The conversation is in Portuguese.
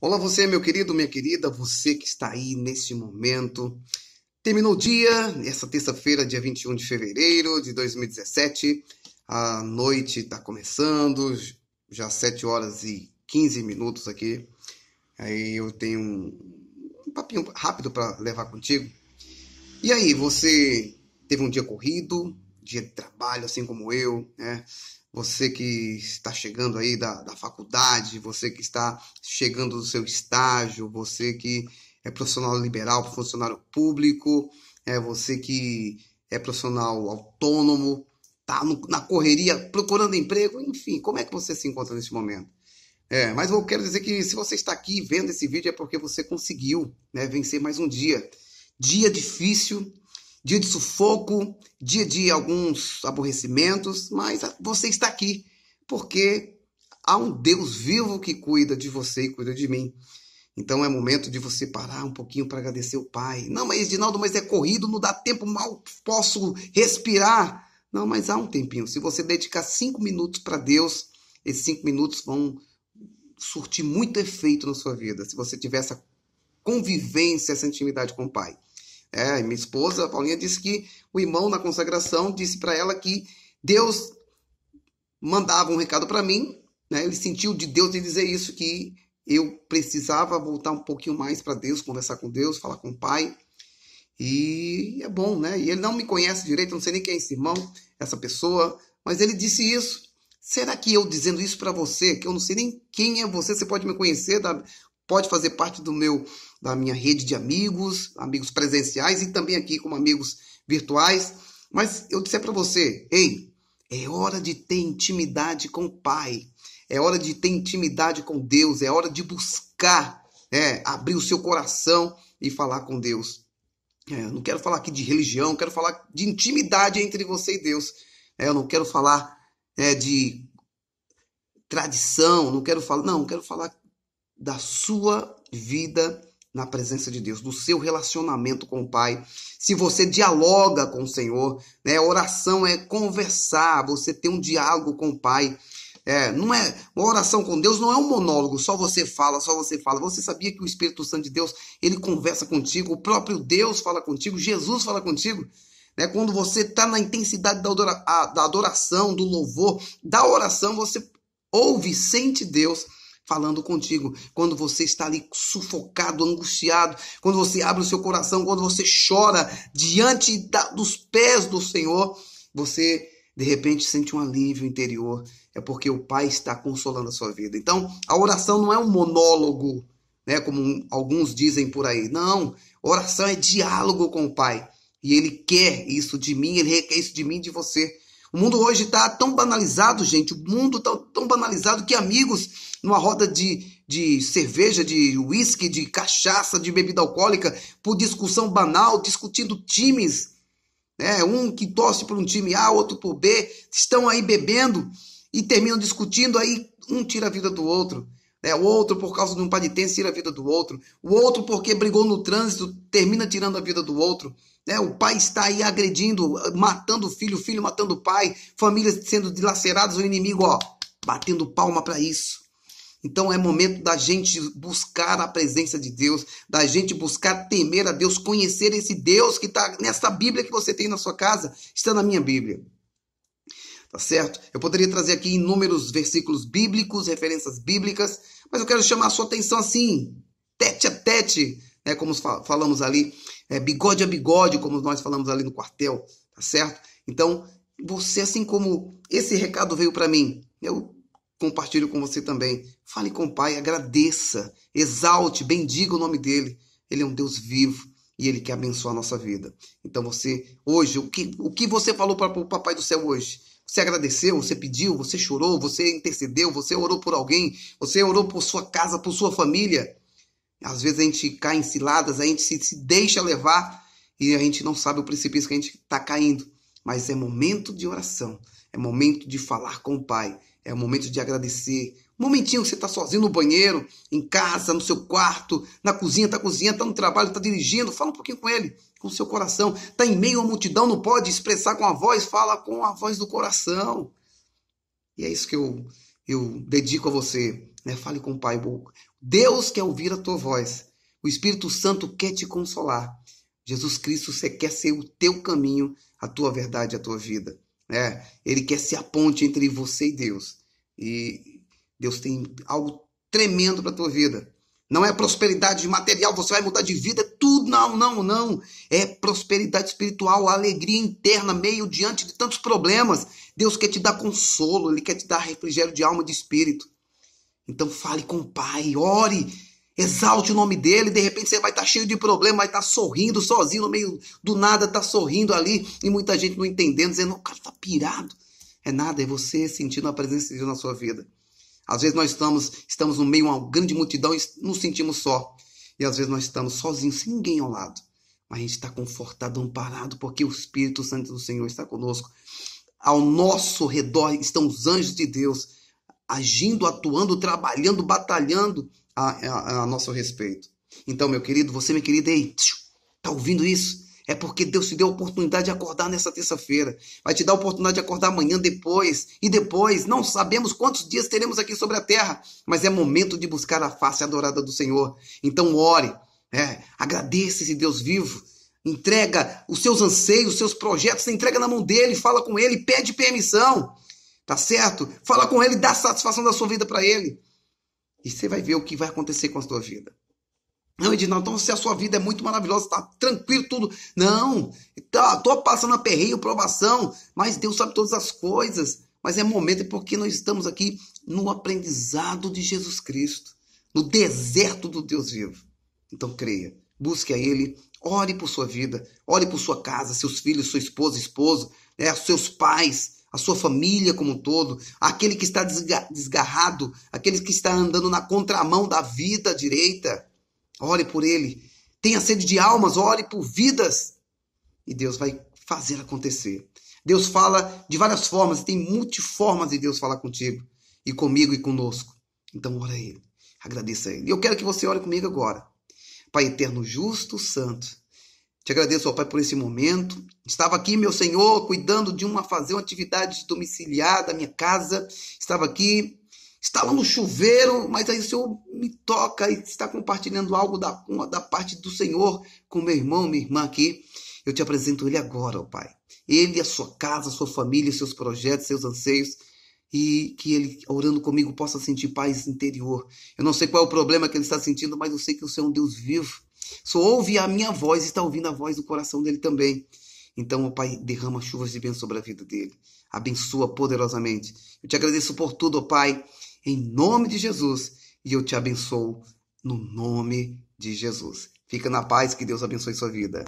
Olá você, meu querido, minha querida, você que está aí neste momento. Terminou o dia, essa terça-feira, dia 21 de fevereiro de 2017. A noite está começando, já 7 horas e 15 minutos aqui. Aí eu tenho um papinho rápido para levar contigo. E aí, você teve um dia corrido, dia de trabalho, assim como eu, né? você que está chegando aí da, da faculdade, você que está chegando do seu estágio, você que é profissional liberal, funcionário público, é você que é profissional autônomo, tá na correria procurando emprego, enfim, como é que você se encontra nesse momento? É, mas eu quero dizer que se você está aqui vendo esse vídeo é porque você conseguiu né, vencer mais um dia. Dia difícil, dia de sufoco, dia de alguns aborrecimentos, mas você está aqui porque há um Deus vivo que cuida de você e cuida de mim. Então é momento de você parar um pouquinho para agradecer o Pai. Não, mas Edinaldo, mas é corrido, não dá tempo, mal posso respirar. Não, mas há um tempinho. Se você dedicar cinco minutos para Deus, esses cinco minutos vão surtir muito efeito na sua vida. Se você tiver essa convivência, essa intimidade com o Pai. É, minha esposa, Paulinha, disse que o irmão na consagração disse para ela que Deus mandava um recado para mim, né? Ele sentiu de Deus de dizer isso que eu precisava voltar um pouquinho mais para Deus, conversar com Deus, falar com o Pai. E é bom, né? E ele não me conhece direito, não sei nem quem é esse irmão, essa pessoa, mas ele disse isso. Será que eu dizendo isso para você, que eu não sei nem quem é você, você pode me conhecer da pode fazer parte do meu da minha rede de amigos, amigos presenciais e também aqui como amigos virtuais. Mas eu disser para você, ei, é hora de ter intimidade com o Pai, é hora de ter intimidade com Deus, é hora de buscar, é, abrir o seu coração e falar com Deus. É, eu não quero falar aqui de religião, quero falar de intimidade entre você e Deus. É, eu não quero falar é, de tradição, não quero falar, não, quero falar da sua vida na presença de Deus, do seu relacionamento com o Pai. Se você dialoga com o Senhor, né? Oração é conversar, você ter um diálogo com o Pai. É, não é uma oração com Deus não é um monólogo, só você fala, só você fala. Você sabia que o Espírito Santo de Deus, ele conversa contigo, o próprio Deus fala contigo, Jesus fala contigo. Né? Quando você está na intensidade da adoração, do louvor, da oração, você ouve, sente Deus falando contigo, quando você está ali sufocado, angustiado, quando você abre o seu coração, quando você chora diante da, dos pés do Senhor, você de repente sente um alívio interior, é porque o Pai está consolando a sua vida. Então, a oração não é um monólogo, né, como alguns dizem por aí. Não, oração é diálogo com o Pai. E ele quer isso de mim, ele requer isso de mim e de você. O mundo hoje está tão banalizado, gente. O mundo está tão banalizado que amigos numa roda de, de cerveja, de uísque, de cachaça, de bebida alcoólica, por discussão banal, discutindo times, né? um que torce por um time A, outro por B, estão aí bebendo e terminam discutindo, aí um tira a vida do outro. Né? O outro, por causa de um paditense, tira a vida do outro. O outro, porque brigou no trânsito, termina tirando a vida do outro. Né? O pai está aí agredindo, matando o filho, o filho matando o pai, famílias sendo dilaceradas, o inimigo, ó, batendo palma para isso. Então é momento da gente buscar a presença de Deus, da gente buscar temer a Deus, conhecer esse Deus que está nessa Bíblia que você tem na sua casa, está na minha Bíblia. Tá certo? Eu poderia trazer aqui inúmeros versículos bíblicos, referências bíblicas, mas eu quero chamar a sua atenção assim, tete a tete, né, como falamos ali, é, bigode a bigode, como nós falamos ali no quartel, tá certo? Então, você, assim como esse recado veio para mim, eu compartilho com você também. Fale com o Pai, agradeça, exalte, bendiga o nome dele. Ele é um Deus vivo e ele quer abençoar a nossa vida. Então você, hoje, o que, o que você falou para o Papai do Céu hoje? Você agradeceu, você pediu, você chorou, você intercedeu, você orou por alguém, você orou por sua casa, por sua família. Às vezes a gente cai em ciladas, a gente se, se deixa levar e a gente não sabe o precipício que a gente está caindo. Mas é momento de oração, é momento de falar com o Pai. É o momento de agradecer. Um momentinho que você está sozinho no banheiro, em casa, no seu quarto, na cozinha, está cozinhando, está no trabalho, está dirigindo. Fala um pouquinho com ele, com o seu coração. Está em meio à multidão, não pode expressar com a voz, fala com a voz do coração. E é isso que eu, eu dedico a você. Né? Fale com o Pai. Deus quer ouvir a tua voz. O Espírito Santo quer te consolar. Jesus Cristo quer ser o teu caminho, a tua verdade, a tua vida né? Ele quer ser a ponte entre você e Deus. E Deus tem algo tremendo para tua vida. Não é prosperidade material, você vai mudar de vida, é tudo, não, não, não. É prosperidade espiritual, alegria interna, meio diante de tantos problemas. Deus quer te dar consolo, Ele quer te dar refrigério de alma e de espírito. Então fale com o Pai, ore Exalte o nome dele, de repente você vai estar tá cheio de problema, vai estar tá sorrindo sozinho no meio do nada, está sorrindo ali e muita gente não entendendo, dizendo: o cara está pirado. É nada, é você sentindo a presença de Deus na sua vida. Às vezes nós estamos, estamos no meio de uma grande multidão e nos sentimos só. E às vezes nós estamos sozinhos, sem ninguém ao lado. Mas a gente está confortado, amparado, porque o Espírito Santo do Senhor está conosco. Ao nosso redor estão os anjos de Deus agindo, atuando, trabalhando, batalhando a, a, a nosso respeito. Então, meu querido, você, minha querida, ei, tá ouvindo isso? É porque Deus te deu a oportunidade de acordar nessa terça-feira. Vai te dar a oportunidade de acordar amanhã, depois e depois. Não sabemos quantos dias teremos aqui sobre a terra, mas é momento de buscar a face adorada do Senhor. Então ore, é, agradeça esse Deus vivo. Entrega os seus anseios, os seus projetos, entrega na mão dele, fala com ele, pede permissão. Tá certo? Fala com ele, dá satisfação da sua vida para ele. E você vai ver o que vai acontecer com a sua vida. Não, Edinaldo, então se a sua vida é muito maravilhosa, está tranquilo tudo. Não, estou tá, passando aperreio, provação, mas Deus sabe todas as coisas. Mas é momento é porque nós estamos aqui no aprendizado de Jesus Cristo, no deserto do Deus vivo. Então creia, busque a Ele, ore por sua vida, ore por sua casa, seus filhos, sua esposa, esposo, né, seus pais, a sua família como um todo, aquele que está desgarrado, aquele que está andando na contramão da vida direita. Ore por ele. Tenha sede de almas, ore por vidas. E Deus vai fazer acontecer. Deus fala de várias formas, tem multiformas de Deus falar contigo e comigo e conosco. Então ora a ele. Agradeça a ele. E eu quero que você ore comigo agora. Pai eterno, justo, santo, te agradeço, ó Pai, por esse momento. Estava aqui, meu Senhor, cuidando de uma fazer uma atividade domiciliar da minha casa. Estava aqui, estava no chuveiro, mas aí o Senhor me toca e está compartilhando algo da, da parte do Senhor com meu irmão, minha irmã aqui. Eu te apresento ele agora, ó Pai. Ele, a sua casa, a sua família, seus projetos, seus anseios e que ele, orando comigo, possa sentir paz interior. Eu não sei qual é o problema que ele está sentindo, mas eu sei que o Senhor é um Deus vivo. Só ouve a minha voz, está ouvindo a voz do coração dele também. Então, ó Pai, derrama chuvas de bênção sobre a vida dele. Abençoa poderosamente. Eu te agradeço por tudo, ó Pai, em nome de Jesus. E eu te abençoo no nome de Jesus. Fica na paz, que Deus abençoe sua vida.